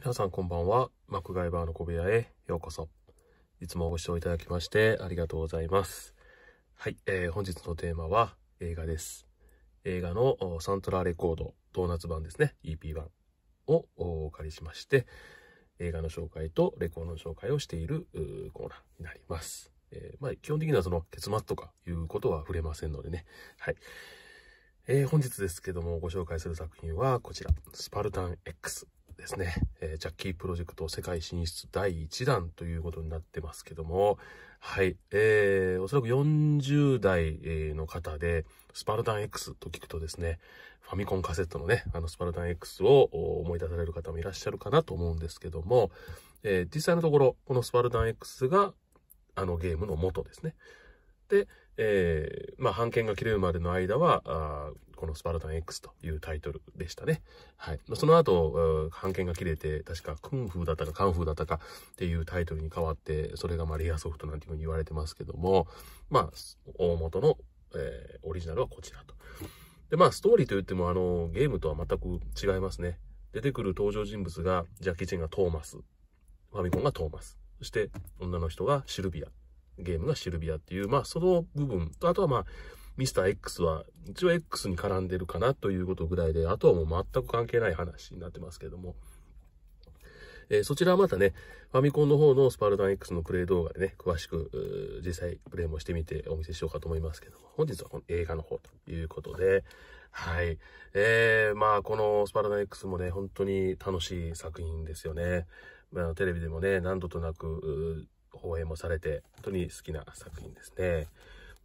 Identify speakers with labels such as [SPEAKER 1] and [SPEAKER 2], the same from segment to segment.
[SPEAKER 1] 皆さんこんばんは。マクガイバーの小部屋へようこそ。いつもご視聴いただきましてありがとうございます。はい、えー、本日のテーマは映画です。映画のサントラレコード、ドーナツ版ですね、e p 版をお借りしまして、映画の紹介とレコードの紹介をしているコーナーになります。えー、まあ、基本的にはその結末とかいうことは触れませんのでね。はい。えー、本日ですけどもご紹介する作品はこちら、スパルタン X ですね、えー、ジャッキープロジェクト世界進出第1弾ということになってますけども、はい、えー、おそらく40代の方で、スパルタン X と聞くとですね、ファミコンカセットのね、あのスパルタン X を思い出される方もいらっしゃるかなと思うんですけども、えー、実際のところ、このスパルタン X が、あのゲームの元ですね。、えー、まあ、判権が切れるまでの間は、あこのスパルタン X というタイトルでしたね。はい。その後、判権が切れて、確か、クンフーだったか、カンフーだったかっていうタイトルに変わって、それがまあ、レアソフトなんていうふうに言われてますけども、まあ、大元の、えー、オリジナルはこちらと。で、まあ、ストーリーといっても、あの、ゲームとは全く違いますね。出てくる登場人物が、ジャッキー・チェンがトーマス、ファミコンがトーマス、そして女の人がシルビア、ゲームがシルビアっていう、まあその部分と、あとはまあ、ミスター X は一応 X に絡んでるかなということぐらいで、あとはもう全く関係ない話になってますけども。えー、そちらはまたね、ファミコンの方のスパルタン X のプレイ動画でね、詳しく実際プレイもしてみてお見せしようかと思いますけども、本日はこの映画の方ということで、はい。えー、まあこのスパルタン X もね、本当に楽しい作品ですよね。まあ、テレビでもね、何度となく、放映もされて、本当に好きな作品ですね。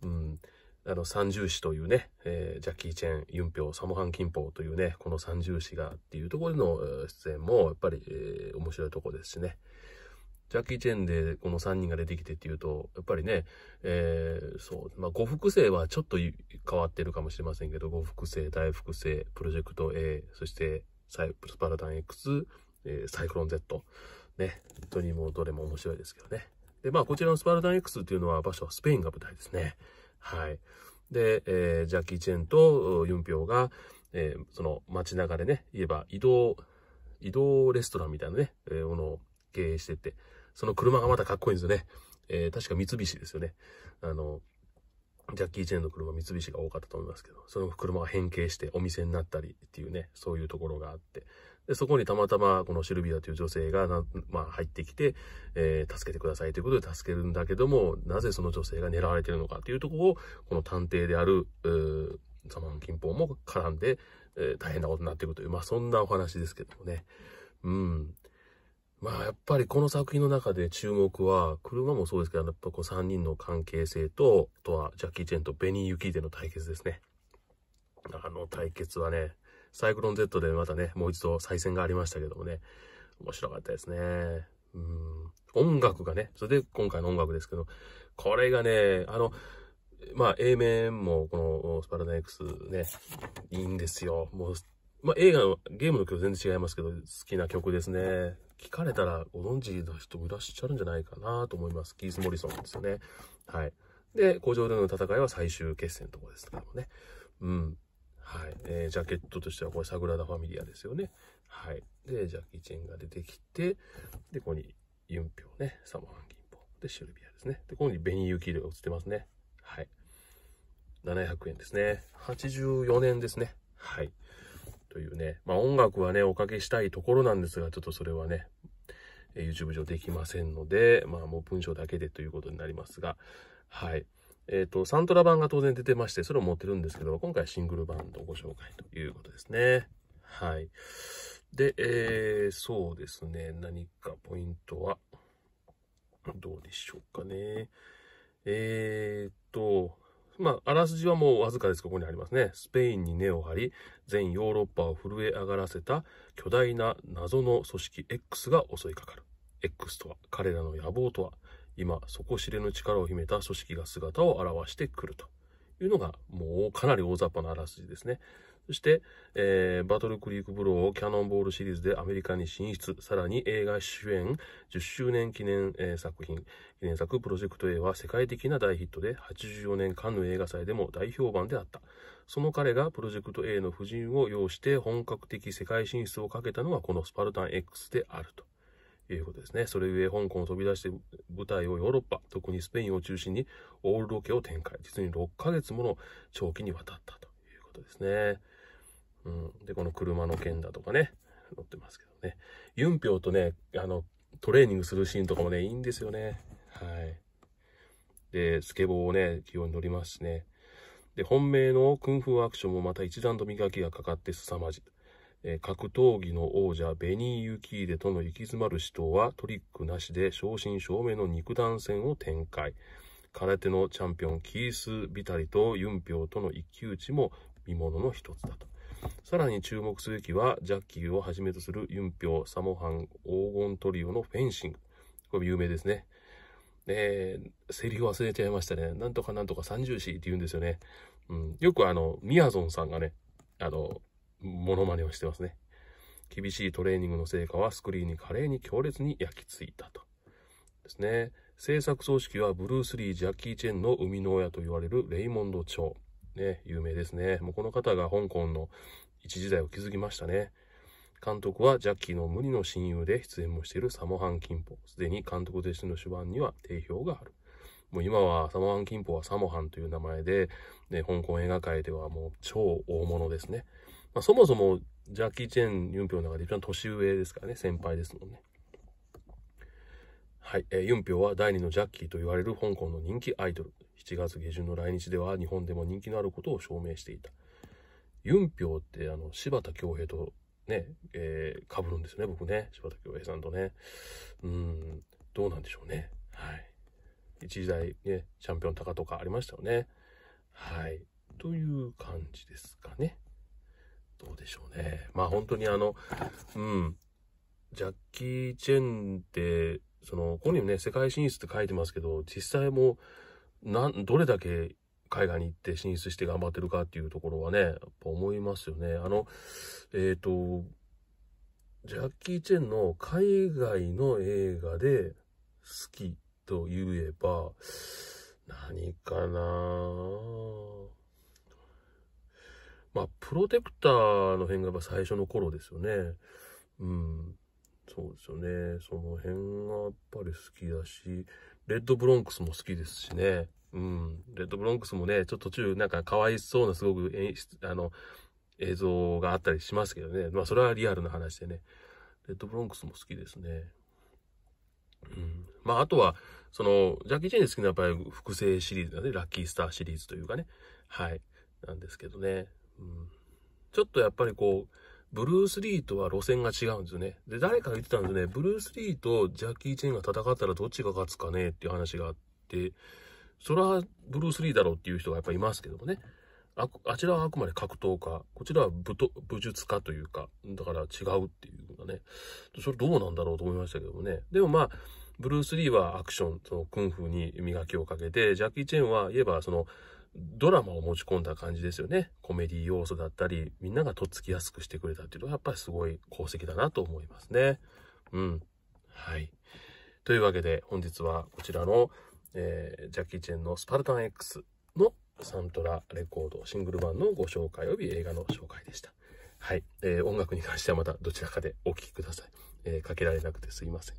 [SPEAKER 1] うん。あの、三重詩というね、えー、ジャッキー・チェン、ユンピョウ、サモハン・キンポウというね、この三重詩がっていうところの出演も、やっぱり、えー、面白いとこですしね。ジャッキー・チェンでこの3人が出てきてっていうと、やっぱりね、えー、そう、まあ、呉服生はちょっと変わってるかもしれませんけど、呉服生、大複生、プロジェクト A、そしてサイ、プスパラダン X、えー、サイクロン Z。ね、本当にもうどれも面白いですけどね。で、まあ、こちらのスパルタン X っていうのは場所はスペインが舞台ですね。はい。で、えー、ジャッキー・チェンとユンピョウが、えー、その街中でね、言えば移動、移動レストランみたいなね、えー、ものを経営してて、その車がまたかっこいいんですよね。えー、確か三菱ですよね。あの、ジャッキー・チェンの車、三菱が多かったと思いますけど、その車が変形してお店になったりっていうね、そういうところがあって、で、そこにたまたま、このシルビアという女性がな、まあ、入ってきて、えー、助けてくださいということで助けるんだけども、なぜその女性が狙われてるのかというところを、この探偵である、ザマンキンポンも絡んで、えー、大変なことになっていくという、まあ、そんなお話ですけどもね。うん。まあ、やっぱりこの作品の中で注目は、車もそうですけど、やっぱこう3人の関係性と、あとはジャッキー・チェンとベニー・ユキーデの対決ですね。あの対決はね、サイクロン Z でまたね、もう一度再戦がありましたけどもね、面白かったですね。うん。音楽がね、それで今回の音楽ですけど、これがね、あの、まあ、A 面も、この、スパルタ X ね、いいんですよ。もう、まあ、映画の、ゲームの曲全然違いますけど、好きな曲ですね。聞かれたらご存知の人もいらっしゃるんじゃないかなと思います。キース・モリソンですよね。はい。で、工場での戦いは最終決戦のところですけどもね。うん。はい。えー、ジャケットとしては、これ、サグラダ・ファミリアですよね。はい。で、ジャッキー・チェンが出てきて、で、ここにユンピョウね、サモハン・ギンポで、シルビアですね。で、ここにベニー・ユキールが映ってますね。はい。700円ですね。84年ですね。はい。というね、まあ音楽はね、おかけしたいところなんですが、ちょっとそれはね、YouTube 上できませんので、まあもう文章だけでということになりますが、はい。えっ、ー、と、サントラ版が当然出てまして、それを持ってるんですけど、今回シングル版のご紹介ということですね。はい。で、えー、そうですね。何かポイントは、どうでしょうかね。えっ、と、まあ、あらすじはもうわずかです。ここにありますね。スペインに根を張り、全ヨーロッパを震え上がらせた巨大な謎の組織 X が襲いかかる。X とは、彼らの野望とは、今、底知れぬ力を秘めた組織が姿を現してくるというのが、もうかなり大雑把なあらすじですね。そして、えー、バトルクリークブローをキャノンボールシリーズでアメリカに進出、さらに映画主演10周年記念、えー、作品、記念作プロジェクト A は世界的な大ヒットで、84年間の映画祭でも大評判であった。その彼がプロジェクト A の夫人を要して本格的世界進出をかけたのはこのスパルタン X であると。いうことですね。それゆえ、香港を飛び出して舞台をヨーロッパ、特にスペインを中心にオールロケを展開。実に6ヶ月もの長期にわたったということですね。うん。で、この車の件だとかね、載ってますけどね。ユンピョウとね、あの、トレーニングするシーンとかもね、いいんですよね。はい。で、スケボーをね、気用に乗りますしね。で、本命のクンフーアクションもまた一段と磨きがかかって凄まじい。格闘技の王者ベニー・ユキーデとの行き詰まる死闘はトリックなしで正真正銘の肉弾戦を展開。空手のチャンピオンキース・ビタリとユンピョウとの一騎打ちも見ものの一つだと。さらに注目すべきはジャッキーをはじめとするユンピョウ、サモハン、黄金トリオのフェンシング。これ有名ですね。えー、セリフ忘れちゃいましたね。なんとかなんとか三重視って言うんですよね。うん、よくあの、ミヤゾンさんがね、あの、ものまねをしてますね。厳しいトレーニングの成果はスクリーンに華麗に強烈に焼き付いたと。ですね。制作組織はブルース・リー・ジャッキー・チェンの生みの親と言われるレイモンド・チョウ。ね、有名ですね。もうこの方が香港の一時代を築きましたね。監督はジャッキーの無二の親友で出演もしているサモハン・キンポ。すでに監督弟子の手腕には定評がある。もう今はサモハン・キンポはサモハンという名前で、ね、香港映画界ではもう超大物ですね。まあ、そもそもジャッキー・チェン・ユンピョの中で一番年上ですからね、先輩ですもんね。はい、えー、ユンピョは第2のジャッキーと言われる香港の人気アイドル。7月下旬の来日では日本でも人気のあることを証明していた。ユンピョってあの柴田恭平とね、えー、被るんですよね、僕ね。柴田恭平さんとね。うん、どうなんでしょうね。はい。一時代ね、チャンピオン高とかありましたよね。はい。という感じですかね。どうでしょうね。まあ本当にあの、うん、ジャッキー・チェンって、その、ここにもね、世界進出って書いてますけど、実際もなん、どれだけ海外に行って進出して頑張ってるかっていうところはね、やっぱ思いますよね。あの、えっ、ー、と、ジャッキー・チェンの海外の映画で好きと言えば、何かなぁ。まあ、プロテクターの辺がやっぱ最初の頃ですよね。うん。そうですよね。その辺がやっぱり好きだし、レッドブロンクスも好きですしね。うん。レッドブロンクスもね、ちょっと途中なんかかわいそうなすごく演出、あの、映像があったりしますけどね。まあそれはリアルな話でね。レッドブロンクスも好きですね。うん。まああとは、その、ジャッキー・チェンで好きなやっぱり複製シリーズだね。ラッキースターシリーズというかね。はい。なんですけどね。うん、ちょっとやっぱりこう、ブルース・リーとは路線が違うんですよね。で、誰かが言ってたんですね。ブルース・リーとジャッキー・チェンが戦ったらどっちが勝つかねっていう話があって、それはブルース・リーだろうっていう人がやっぱいますけどもね。あ、あちらはあくまで格闘家。こちらは武武術家というか、だから違うっていうのがね。それどうなんだろうと思いましたけどもね。でもまあ、ブルース・リーはアクション、その、クンフーに磨きをかけて、ジャッキー・チェンは言えば、その、ドラマを持ち込んだ感じですよね。コメディ要素だったり、みんながとっつきやすくしてくれたっていうのはやっぱりすごい功績だなと思いますね。うん。はい。というわけで本日はこちらの、えー、ジャッキー・チェンのスパルタン X のサントラレコードシングル版のご紹介及び映画の紹介でした。はい。えー、音楽に関してはまたどちらかでお聴きください。えー、かけられなくてすいません。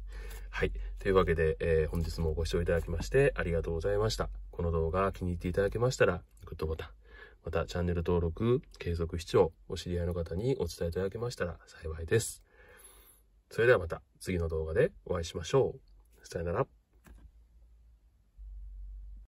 [SPEAKER 1] はい。というわけで、えー、本日もご視聴いただきましてありがとうございました。この動画気に入っていただけましたら、グッドボタン。また、チャンネル登録、継続視聴、お知り合いの方にお伝えいただけましたら幸いです。それではまた次の動画でお会いしましょう。さよなら。